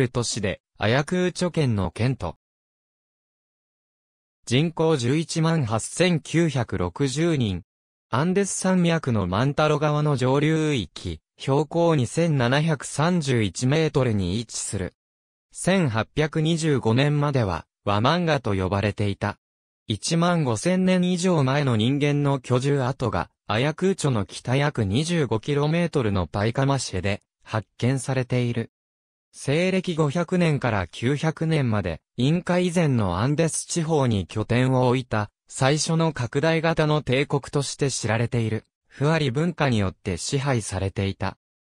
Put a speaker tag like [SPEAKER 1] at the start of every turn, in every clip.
[SPEAKER 1] る都市で、アヤクーチョ県の県都。人口118,960人。アンデス山脈のマンタロ川の上流域、標高2731メートルに位置する。1825年までは、ワマンガと呼ばれていた。1万5000年以上前の人間の居住跡が、アヤクーチョの北約 25km のパイカマシェで発見されている。西暦500年から900年まで、インカ以前のアンデス地方に拠点を置いた、最初の拡大型の帝国として知られている、ふわり文化によって支配されていた。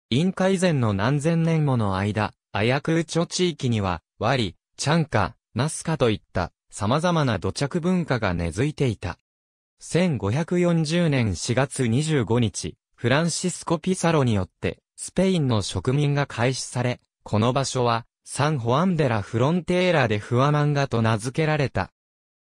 [SPEAKER 1] インカ以前の何千年もの間、アヤクーチョ地域には、ワリ、チャンカ、ナスカといった様々な土着文化が根付いていた。1540年4月25日、フランシスコ・ピサロによって、スペインの植民が開始され、この場所は、サン・ホアンデラ・フロンテーラでフアマンガと名付けられた。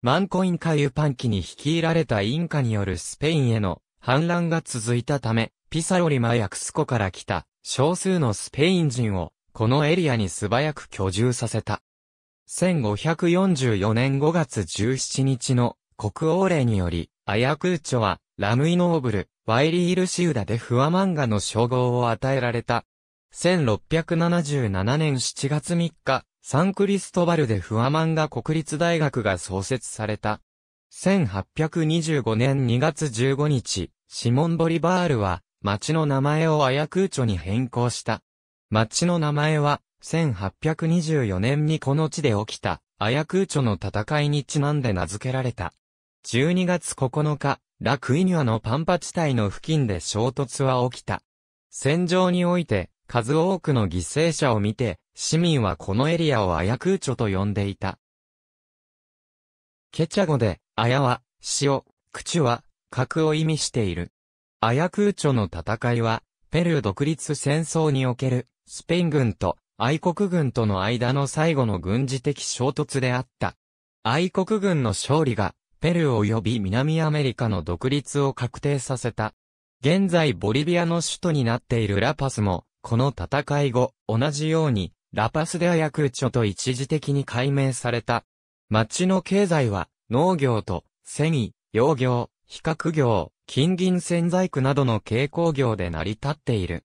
[SPEAKER 1] マンコインカ・ユパンキに率いられたインカによるスペインへの反乱が続いたため、ピサロリマやクスコから来た少数のスペイン人をこのエリアに素早く居住させた。1544年5月17日の国王令により、アヤクーチョはラムイノーブル、ワイリールシウダでフアマンガの称号を与えられた。1677年7月3日、サンクリストバルでフアマンガ国立大学が創設された。1825年2月15日、シモン・ボリバールは、町の名前をアヤクーチョに変更した。町の名前は、1824年にこの地で起きた、アヤクーチョの戦いにちなんで名付けられた。12月9日、ラクイニュアのパンパ地帯の付近で衝突は起きた。戦場において、数多くの犠牲者を見て、市民はこのエリアをアヤクーチョと呼んでいた。ケチャ語で、アヤは、塩、口は、核を意味している。アヤクーチョの戦いは、ペルー独立戦争における、スペイン軍と愛国軍との間の最後の軍事的衝突であった。愛国軍の勝利が、ペルー及び南アメリカの独立を確定させた。現在ボリビアの首都になっているラパスも、この戦い後、同じように、ラパスでアヤクーチョと一時的に解明された。町の経済は、農業と、繊維、養業、比較業、金銀洗剤区などの軽工業で成り立っている。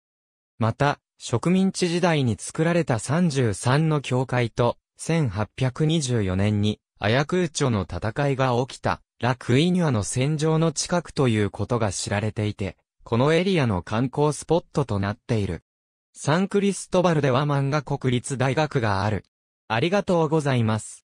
[SPEAKER 1] また、植民地時代に作られた33の教会と、1824年に、アヤクーチョの戦いが起きた、ラクイニュアの戦場の近くということが知られていて、このエリアの観光スポットとなっている。サンクリストバルでは漫画国立大学がある。ありがとうございます。